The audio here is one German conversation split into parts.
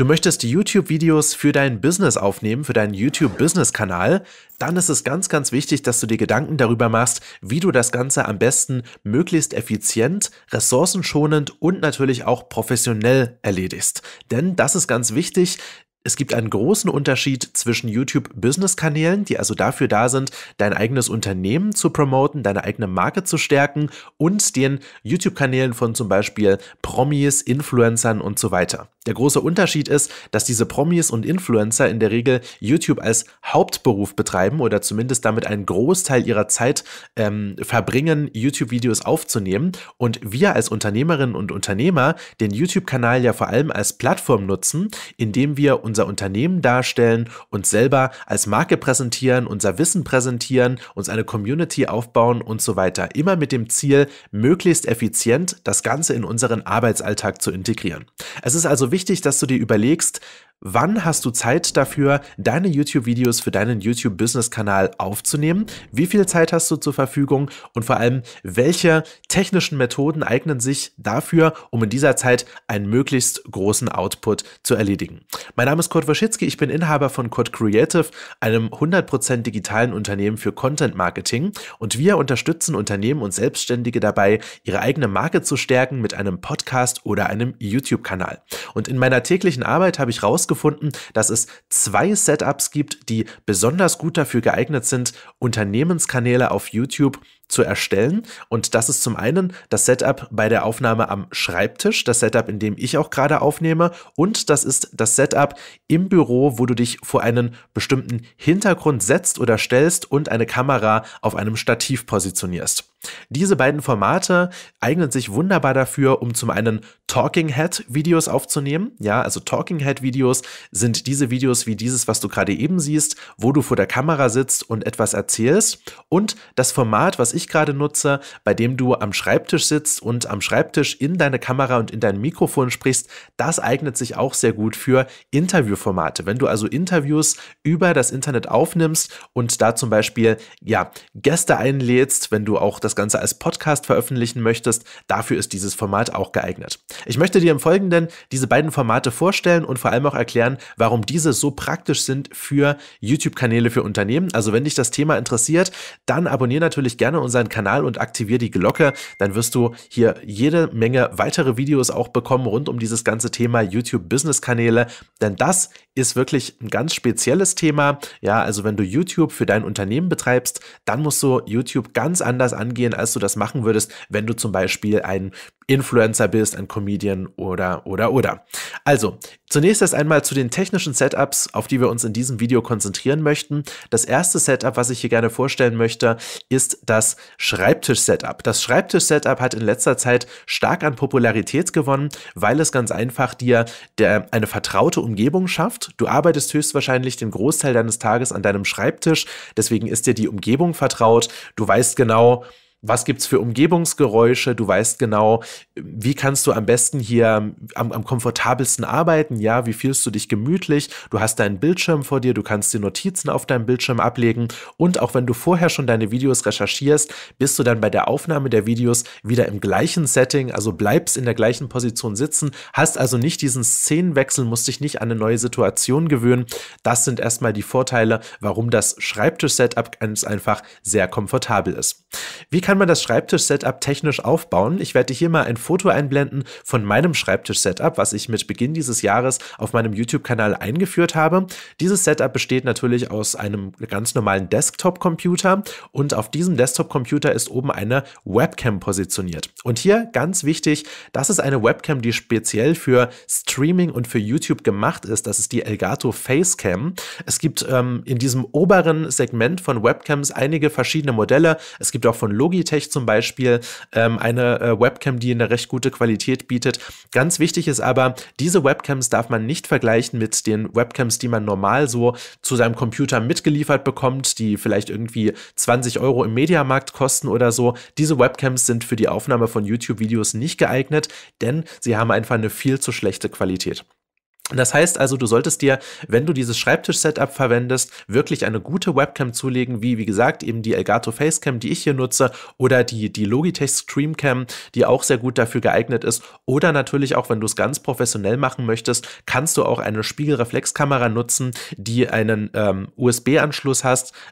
Du möchtest YouTube-Videos für dein Business aufnehmen, für deinen YouTube-Business-Kanal, dann ist es ganz, ganz wichtig, dass du dir Gedanken darüber machst, wie du das Ganze am besten möglichst effizient, ressourcenschonend und natürlich auch professionell erledigst. Denn das ist ganz wichtig, es gibt einen großen Unterschied zwischen YouTube-Business-Kanälen, die also dafür da sind, dein eigenes Unternehmen zu promoten, deine eigene Marke zu stärken und den YouTube-Kanälen von zum Beispiel Promis, Influencern und so weiter. Der große Unterschied ist, dass diese Promis und Influencer in der Regel YouTube als Hauptberuf betreiben oder zumindest damit einen Großteil ihrer Zeit ähm, verbringen, YouTube-Videos aufzunehmen und wir als Unternehmerinnen und Unternehmer den YouTube-Kanal ja vor allem als Plattform nutzen, indem wir unser Unternehmen darstellen, uns selber als Marke präsentieren, unser Wissen präsentieren, uns eine Community aufbauen und so weiter. Immer mit dem Ziel, möglichst effizient das Ganze in unseren Arbeitsalltag zu integrieren. Es ist also wichtig, dass du dir überlegst, Wann hast du Zeit dafür, deine YouTube-Videos für deinen YouTube-Business-Kanal aufzunehmen? Wie viel Zeit hast du zur Verfügung? Und vor allem, welche technischen Methoden eignen sich dafür, um in dieser Zeit einen möglichst großen Output zu erledigen? Mein Name ist Kurt Waschitzki, ich bin Inhaber von Kurt Creative, einem 100% digitalen Unternehmen für Content-Marketing. Und wir unterstützen Unternehmen und Selbstständige dabei, ihre eigene Marke zu stärken mit einem Podcast oder einem YouTube-Kanal. Und in meiner täglichen Arbeit habe ich rausgefunden, herausgefunden, dass es zwei Setups gibt, die besonders gut dafür geeignet sind, Unternehmenskanäle auf YouTube zu erstellen. Und das ist zum einen das Setup bei der Aufnahme am Schreibtisch, das Setup, in dem ich auch gerade aufnehme. Und das ist das Setup im Büro, wo du dich vor einen bestimmten Hintergrund setzt oder stellst und eine Kamera auf einem Stativ positionierst. Diese beiden Formate eignen sich wunderbar dafür, um zum einen Talking Head Videos aufzunehmen. Ja, also Talking Head Videos sind diese Videos wie dieses, was du gerade eben siehst, wo du vor der Kamera sitzt und etwas erzählst. Und das Format, was ich gerade nutze, bei dem du am Schreibtisch sitzt und am Schreibtisch in deine Kamera und in dein Mikrofon sprichst, das eignet sich auch sehr gut für Interviewformate. Wenn du also Interviews über das Internet aufnimmst und da zum Beispiel, ja, Gäste einlädst, wenn du auch das das Ganze als Podcast veröffentlichen möchtest, dafür ist dieses Format auch geeignet. Ich möchte dir im Folgenden diese beiden Formate vorstellen und vor allem auch erklären, warum diese so praktisch sind für YouTube-Kanäle für Unternehmen. Also wenn dich das Thema interessiert, dann abonniere natürlich gerne unseren Kanal und aktiviere die Glocke. Dann wirst du hier jede Menge weitere Videos auch bekommen rund um dieses ganze Thema YouTube-Business-Kanäle. Denn das ist wirklich ein ganz spezielles Thema. Ja, also wenn du YouTube für dein Unternehmen betreibst, dann musst du YouTube ganz anders angehen reagieren, als du das machen würdest, wenn du zum Beispiel ein Influencer bist, ein Comedian oder, oder, oder. Also, zunächst erst einmal zu den technischen Setups, auf die wir uns in diesem Video konzentrieren möchten. Das erste Setup, was ich hier gerne vorstellen möchte, ist das Schreibtisch-Setup. Das Schreibtisch-Setup hat in letzter Zeit stark an Popularität gewonnen, weil es ganz einfach dir der, eine vertraute Umgebung schafft. Du arbeitest höchstwahrscheinlich den Großteil deines Tages an deinem Schreibtisch, deswegen ist dir die Umgebung vertraut. Du weißt genau, was gibt es für Umgebungsgeräusche, du weißt genau, wie kannst du am besten hier am, am komfortabelsten arbeiten, ja, wie fühlst du dich gemütlich, du hast deinen Bildschirm vor dir, du kannst die Notizen auf deinem Bildschirm ablegen und auch wenn du vorher schon deine Videos recherchierst, bist du dann bei der Aufnahme der Videos wieder im gleichen Setting, also bleibst in der gleichen Position sitzen, hast also nicht diesen Szenenwechsel, musst dich nicht an eine neue Situation gewöhnen. Das sind erstmal die Vorteile, warum das Schreibtisch-Setup ganz einfach sehr komfortabel ist. Wie kann kann man das Schreibtisch-Setup technisch aufbauen? Ich werde hier mal ein Foto einblenden von meinem Schreibtisch-Setup, was ich mit Beginn dieses Jahres auf meinem YouTube-Kanal eingeführt habe. Dieses Setup besteht natürlich aus einem ganz normalen Desktop-Computer und auf diesem Desktop-Computer ist oben eine Webcam positioniert. Und hier ganz wichtig, das ist eine Webcam, die speziell für Streaming und für YouTube gemacht ist. Das ist die Elgato Facecam. Es gibt ähm, in diesem oberen Segment von Webcams einige verschiedene Modelle. Es gibt auch von Logitech Logitech zum Beispiel ähm, eine äh, Webcam, die eine recht gute Qualität bietet. Ganz wichtig ist aber, diese Webcams darf man nicht vergleichen mit den Webcams, die man normal so zu seinem Computer mitgeliefert bekommt, die vielleicht irgendwie 20 Euro im Mediamarkt kosten oder so. Diese Webcams sind für die Aufnahme von YouTube-Videos nicht geeignet, denn sie haben einfach eine viel zu schlechte Qualität. Das heißt also, du solltest dir, wenn du dieses Schreibtisch-Setup verwendest, wirklich eine gute Webcam zulegen, wie wie gesagt eben die Elgato Facecam, die ich hier nutze, oder die, die Logitech Streamcam, die auch sehr gut dafür geeignet ist. Oder natürlich auch, wenn du es ganz professionell machen möchtest, kannst du auch eine Spiegelreflexkamera nutzen, die einen ähm, USB-Anschluss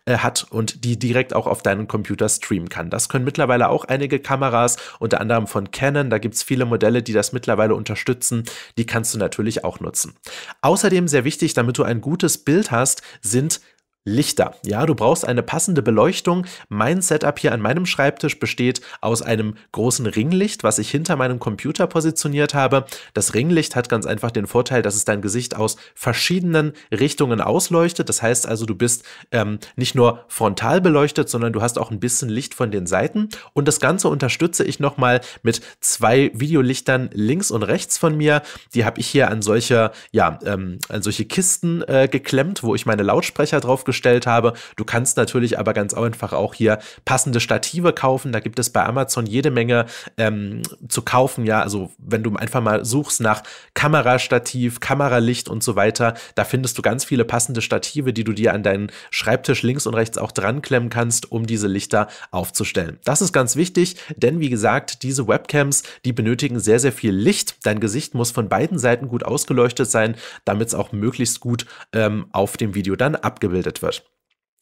äh, hat und die direkt auch auf deinen Computer streamen kann. Das können mittlerweile auch einige Kameras, unter anderem von Canon. Da gibt es viele Modelle, die das mittlerweile unterstützen. Die kannst du natürlich auch nutzen nutzen. Außerdem sehr wichtig, damit du ein gutes Bild hast, sind Lichter. Ja, du brauchst eine passende Beleuchtung. Mein Setup hier an meinem Schreibtisch besteht aus einem großen Ringlicht, was ich hinter meinem Computer positioniert habe. Das Ringlicht hat ganz einfach den Vorteil, dass es dein Gesicht aus verschiedenen Richtungen ausleuchtet. Das heißt also, du bist ähm, nicht nur frontal beleuchtet, sondern du hast auch ein bisschen Licht von den Seiten. Und das Ganze unterstütze ich nochmal mit zwei Videolichtern links und rechts von mir. Die habe ich hier an solche, ja, ähm, an solche Kisten äh, geklemmt, wo ich meine Lautsprecher drauf gestellt bestellt habe. Du kannst natürlich aber ganz einfach auch hier passende Stative kaufen. Da gibt es bei Amazon jede Menge ähm, zu kaufen. Ja, also wenn du einfach mal suchst nach Kamerastativ, Kameralicht und so weiter, da findest du ganz viele passende Stative, die du dir an deinen Schreibtisch links und rechts auch dran klemmen kannst, um diese Lichter aufzustellen. Das ist ganz wichtig, denn wie gesagt, diese Webcams, die benötigen sehr, sehr viel Licht. Dein Gesicht muss von beiden Seiten gut ausgeleuchtet sein, damit es auch möglichst gut ähm, auf dem Video dann abgebildet wird wird.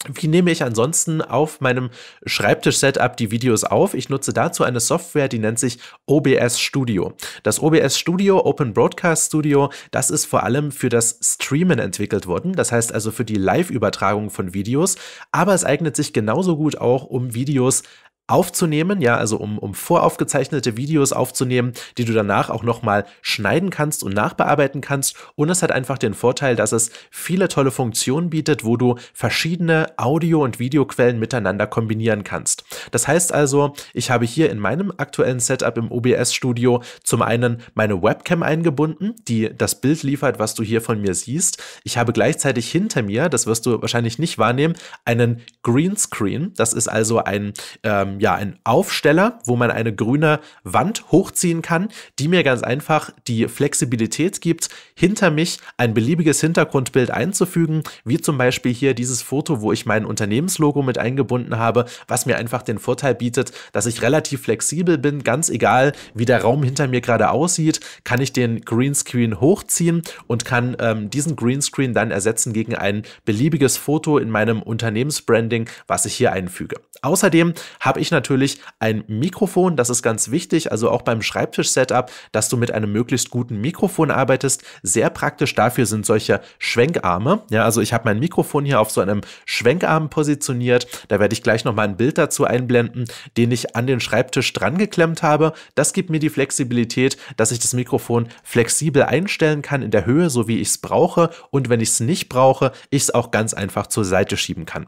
Wie nehme ich ansonsten auf meinem Schreibtisch-Setup die Videos auf? Ich nutze dazu eine Software, die nennt sich OBS Studio. Das OBS Studio, Open Broadcast Studio, das ist vor allem für das Streamen entwickelt worden, das heißt also für die Live-Übertragung von Videos, aber es eignet sich genauso gut auch, um Videos aufzunehmen, ja, also um, um voraufgezeichnete Videos aufzunehmen, die du danach auch nochmal schneiden kannst und nachbearbeiten kannst. Und es hat einfach den Vorteil, dass es viele tolle Funktionen bietet, wo du verschiedene Audio- und Videoquellen miteinander kombinieren kannst. Das heißt also, ich habe hier in meinem aktuellen Setup im OBS-Studio zum einen meine Webcam eingebunden, die das Bild liefert, was du hier von mir siehst. Ich habe gleichzeitig hinter mir, das wirst du wahrscheinlich nicht wahrnehmen, einen Greenscreen. Das ist also ein ähm, ja, ein Aufsteller, wo man eine grüne Wand hochziehen kann, die mir ganz einfach die Flexibilität gibt, hinter mich ein beliebiges Hintergrundbild einzufügen, wie zum Beispiel hier dieses Foto, wo ich mein Unternehmenslogo mit eingebunden habe, was mir einfach den Vorteil bietet, dass ich relativ flexibel bin, ganz egal, wie der Raum hinter mir gerade aussieht, kann ich den Greenscreen hochziehen und kann ähm, diesen Greenscreen dann ersetzen gegen ein beliebiges Foto in meinem Unternehmensbranding, was ich hier einfüge. Außerdem habe ich natürlich ein Mikrofon, das ist ganz wichtig, also auch beim Schreibtisch-Setup, dass du mit einem möglichst guten Mikrofon arbeitest. Sehr praktisch dafür sind solche Schwenkarme. Ja, also ich habe mein Mikrofon hier auf so einem Schwenkarm positioniert. Da werde ich gleich nochmal ein Bild dazu einblenden, den ich an den Schreibtisch dran geklemmt habe. Das gibt mir die Flexibilität, dass ich das Mikrofon flexibel einstellen kann in der Höhe, so wie ich es brauche. Und wenn ich es nicht brauche, ich es auch ganz einfach zur Seite schieben kann.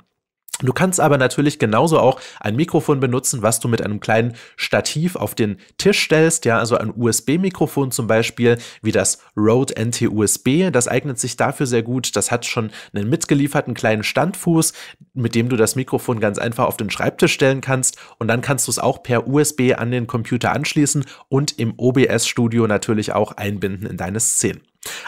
Du kannst aber natürlich genauso auch ein Mikrofon benutzen, was du mit einem kleinen Stativ auf den Tisch stellst, ja, also ein USB-Mikrofon zum Beispiel, wie das Rode NT-USB. Das eignet sich dafür sehr gut. Das hat schon einen mitgelieferten kleinen Standfuß, mit dem du das Mikrofon ganz einfach auf den Schreibtisch stellen kannst. Und dann kannst du es auch per USB an den Computer anschließen und im OBS-Studio natürlich auch einbinden in deine Szenen.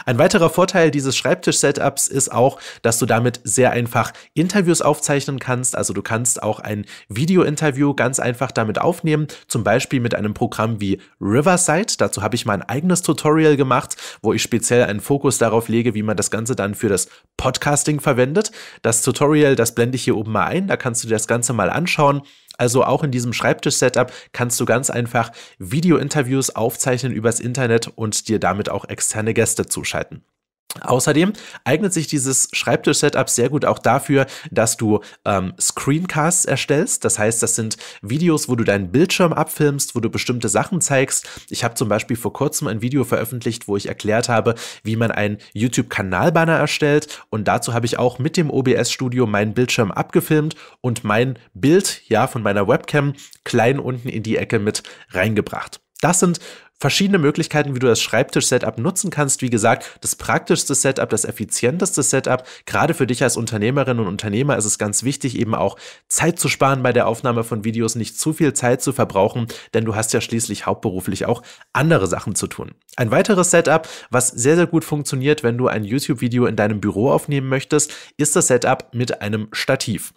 Ein weiterer Vorteil dieses Schreibtisch-Setups ist auch, dass du damit sehr einfach Interviews aufzeichnen kannst. Also du kannst auch ein Video-Interview ganz einfach damit aufnehmen, zum Beispiel mit einem Programm wie Riverside. Dazu habe ich mal ein eigenes Tutorial gemacht, wo ich speziell einen Fokus darauf lege, wie man das Ganze dann für das Podcasting verwendet. Das Tutorial, das blende ich hier oben mal ein. Da kannst du dir das Ganze mal anschauen. Also auch in diesem Schreibtisch-Setup kannst du ganz einfach Video-Interviews aufzeichnen übers Internet und dir damit auch externe Gäste zuschalten. Außerdem eignet sich dieses Schreibtisch-Setup sehr gut auch dafür, dass du ähm, Screencasts erstellst. Das heißt, das sind Videos, wo du deinen Bildschirm abfilmst, wo du bestimmte Sachen zeigst. Ich habe zum Beispiel vor kurzem ein Video veröffentlicht, wo ich erklärt habe, wie man einen YouTube-Kanalbanner erstellt. Und dazu habe ich auch mit dem OBS-Studio meinen Bildschirm abgefilmt und mein Bild ja von meiner Webcam klein unten in die Ecke mit reingebracht. Das sind verschiedene Möglichkeiten, wie du das Schreibtisch-Setup nutzen kannst. Wie gesagt, das praktischste Setup, das effizienteste Setup. Gerade für dich als Unternehmerin und Unternehmer ist es ganz wichtig, eben auch Zeit zu sparen bei der Aufnahme von Videos, nicht zu viel Zeit zu verbrauchen, denn du hast ja schließlich hauptberuflich auch andere Sachen zu tun. Ein weiteres Setup, was sehr, sehr gut funktioniert, wenn du ein YouTube-Video in deinem Büro aufnehmen möchtest, ist das Setup mit einem Stativ.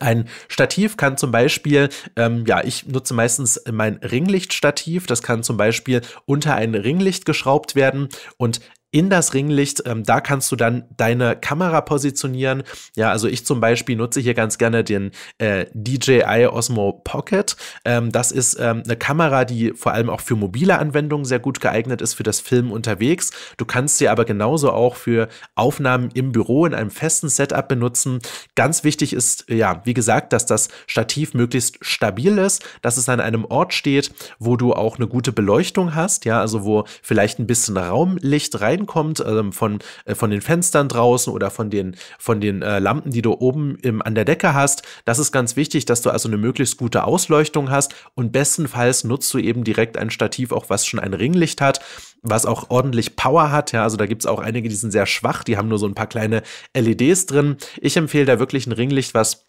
Ein Stativ kann zum Beispiel, ähm, ja, ich nutze meistens mein Ringlichtstativ. Das kann zum Beispiel unter ein Ringlicht geschraubt werden und in das Ringlicht. Ähm, da kannst du dann deine Kamera positionieren. Ja, also ich zum Beispiel nutze hier ganz gerne den äh, DJI Osmo Pocket. Ähm, das ist ähm, eine Kamera, die vor allem auch für mobile Anwendungen sehr gut geeignet ist, für das Filmen unterwegs. Du kannst sie aber genauso auch für Aufnahmen im Büro in einem festen Setup benutzen. Ganz wichtig ist, ja, wie gesagt, dass das Stativ möglichst stabil ist, dass es an einem Ort steht, wo du auch eine gute Beleuchtung hast, ja, also wo vielleicht ein bisschen Raumlicht rein reinkommt, also von, äh, von den Fenstern draußen oder von den, von den äh, Lampen, die du oben im, an der Decke hast. Das ist ganz wichtig, dass du also eine möglichst gute Ausleuchtung hast und bestenfalls nutzt du eben direkt ein Stativ, auch was schon ein Ringlicht hat, was auch ordentlich Power hat. Ja, also da gibt es auch einige, die sind sehr schwach, die haben nur so ein paar kleine LEDs drin. Ich empfehle da wirklich ein Ringlicht, was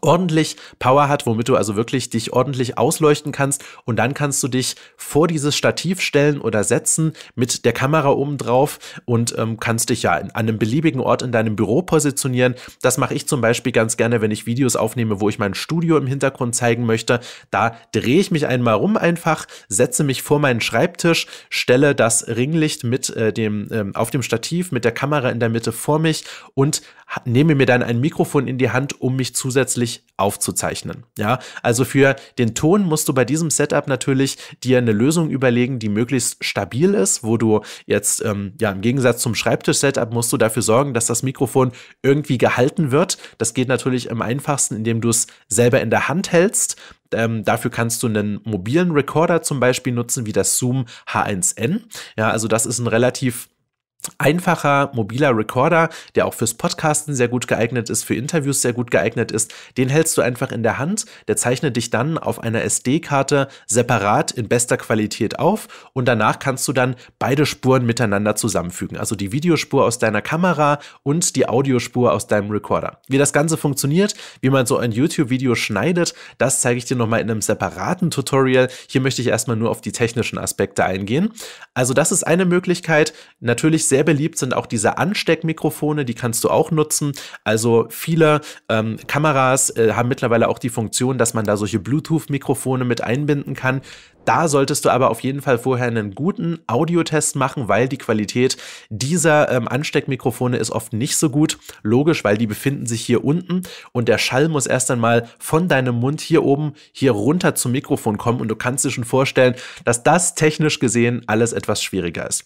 ordentlich Power hat, womit du also wirklich dich ordentlich ausleuchten kannst und dann kannst du dich vor dieses Stativ stellen oder setzen mit der Kamera oben drauf und ähm, kannst dich ja an einem beliebigen Ort in deinem Büro positionieren. Das mache ich zum Beispiel ganz gerne, wenn ich Videos aufnehme, wo ich mein Studio im Hintergrund zeigen möchte. Da drehe ich mich einmal rum einfach, setze mich vor meinen Schreibtisch, stelle das Ringlicht mit äh, dem ähm, auf dem Stativ mit der Kamera in der Mitte vor mich und nehme mir dann ein Mikrofon in die Hand, um mich zusätzlich zusätzlich aufzuzeichnen. Ja, also für den Ton musst du bei diesem Setup natürlich dir eine Lösung überlegen, die möglichst stabil ist, wo du jetzt ähm, ja im Gegensatz zum Schreibtisch-Setup musst du dafür sorgen, dass das Mikrofon irgendwie gehalten wird. Das geht natürlich am einfachsten, indem du es selber in der Hand hältst. Ähm, dafür kannst du einen mobilen Recorder zum Beispiel nutzen, wie das Zoom H1n. Ja, also das ist ein relativ einfacher mobiler Recorder, der auch fürs Podcasten sehr gut geeignet ist, für Interviews sehr gut geeignet ist, den hältst du einfach in der Hand, der zeichnet dich dann auf einer SD-Karte separat in bester Qualität auf und danach kannst du dann beide Spuren miteinander zusammenfügen, also die Videospur aus deiner Kamera und die Audiospur aus deinem Recorder. Wie das Ganze funktioniert, wie man so ein YouTube-Video schneidet, das zeige ich dir nochmal in einem separaten Tutorial. Hier möchte ich erstmal nur auf die technischen Aspekte eingehen. Also das ist eine Möglichkeit. Natürlich sehr beliebt sind auch diese Ansteckmikrofone, die kannst du auch nutzen. Also viele ähm, Kameras äh, haben mittlerweile auch die Funktion, dass man da solche Bluetooth-Mikrofone mit einbinden kann. Da solltest du aber auf jeden Fall vorher einen guten Audiotest machen, weil die Qualität dieser ähm, Ansteckmikrofone ist oft nicht so gut. Logisch, weil die befinden sich hier unten und der Schall muss erst einmal von deinem Mund hier oben hier runter zum Mikrofon kommen und du kannst dir schon vorstellen, dass das technisch gesehen alles etwas schwieriger ist.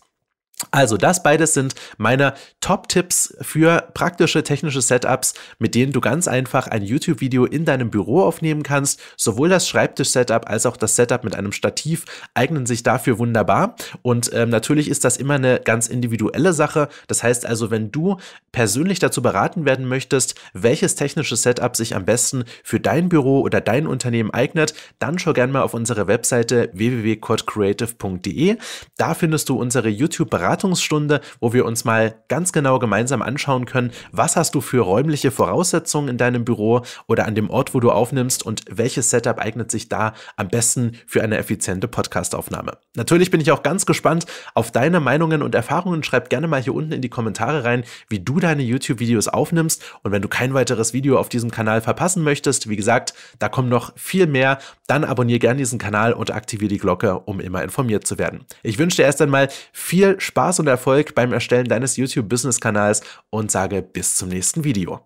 Also das beides sind meine Top-Tipps für praktische technische Setups, mit denen du ganz einfach ein YouTube-Video in deinem Büro aufnehmen kannst. Sowohl das Schreibtisch-Setup als auch das Setup mit einem Stativ eignen sich dafür wunderbar. Und ähm, natürlich ist das immer eine ganz individuelle Sache. Das heißt also, wenn du persönlich dazu beraten werden möchtest, welches technische Setup sich am besten für dein Büro oder dein Unternehmen eignet, dann schau gerne mal auf unsere Webseite www.codcreative.de. Da findest du unsere YouTube-Beratung Beratungsstunde, wo wir uns mal ganz genau gemeinsam anschauen können, was hast du für räumliche Voraussetzungen in deinem Büro oder an dem Ort, wo du aufnimmst und welches Setup eignet sich da am besten für eine effiziente Podcastaufnahme. Natürlich bin ich auch ganz gespannt auf deine Meinungen und Erfahrungen. Schreib gerne mal hier unten in die Kommentare rein, wie du deine YouTube-Videos aufnimmst. Und wenn du kein weiteres Video auf diesem Kanal verpassen möchtest, wie gesagt, da kommen noch viel mehr, dann abonniere gerne diesen Kanal und aktiviere die Glocke, um immer informiert zu werden. Ich wünsche dir erst einmal viel Spaß Spaß und Erfolg beim Erstellen deines YouTube-Business-Kanals und sage bis zum nächsten Video.